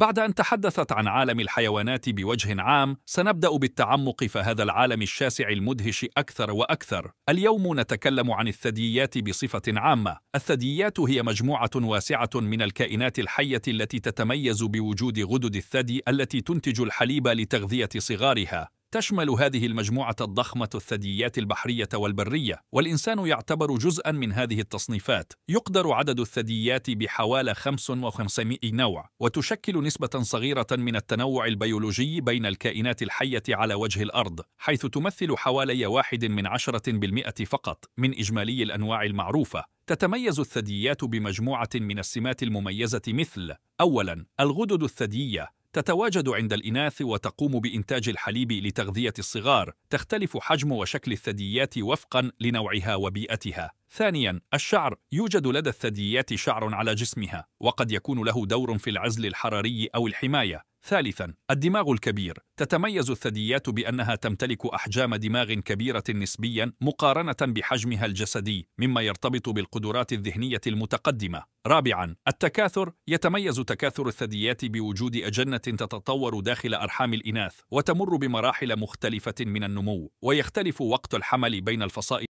بعد أن تحدثت عن عالم الحيوانات بوجه عام، سنبدأ بالتعمق في هذا العالم الشاسع المدهش أكثر وأكثر. اليوم نتكلم عن الثدييات بصفة عامة. الثدييات هي مجموعة واسعة من الكائنات الحية التي تتميز بوجود غدد الثدي التي تنتج الحليب لتغذية صغارها. تشمل هذه المجموعة الضخمة الثدييات البحرية والبرية، والإنسان يعتبر جزءًا من هذه التصنيفات. يقدر عدد الثدييات بحوالي 5500 نوع، وتشكل نسبة صغيرة من التنوع البيولوجي بين الكائنات الحية على وجه الأرض، حيث تمثل حوالي واحد من عشرة بالمئة فقط من إجمالي الأنواع المعروفة. تتميز الثدييات بمجموعة من السمات المميزة مثل: أولاً الغدد الثديية تتواجد عند الإناث وتقوم بإنتاج الحليب لتغذية الصغار تختلف حجم وشكل الثدييات وفقا لنوعها وبيئتها ثانيا الشعر يوجد لدى الثدييات شعر على جسمها وقد يكون له دور في العزل الحراري أو الحماية ثالثاً الدماغ الكبير تتميز الثدييات بأنها تمتلك أحجام دماغ كبيرة نسبياً مقارنة بحجمها الجسدي مما يرتبط بالقدرات الذهنية المتقدمة رابعاً التكاثر يتميز تكاثر الثدييات بوجود أجنة تتطور داخل أرحام الإناث وتمر بمراحل مختلفة من النمو ويختلف وقت الحمل بين الفصائل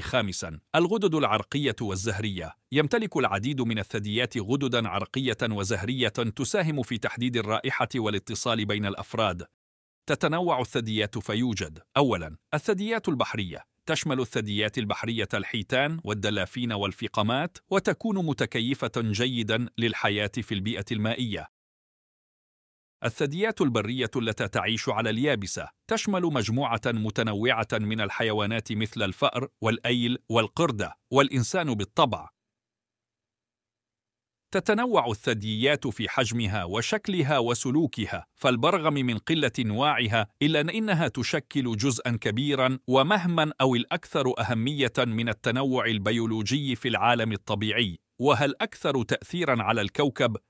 خامسا الغدد العرقية والزهرية يمتلك العديد من الثدييات غددا عرقية وزهرية تساهم في تحديد الرائحة والاتصال بين الأفراد تتنوع الثدييات فيوجد أولا الثدييات البحرية تشمل الثدييات البحرية الحيتان والدلافين والفقمات وتكون متكيفة جيدا للحياة في البيئة المائية الثدييات البرية التي تعيش على اليابسة تشمل مجموعة متنوعة من الحيوانات مثل الفأر والأيل والقردة والإنسان بالطبع تتنوع الثدييات في حجمها وشكلها وسلوكها فالبرغم من قلة أنواعها إلا أنها تشكل جزءا كبيرا ومهما أو الأكثر أهمية من التنوع البيولوجي في العالم الطبيعي وهل أكثر تأثيرا على الكوكب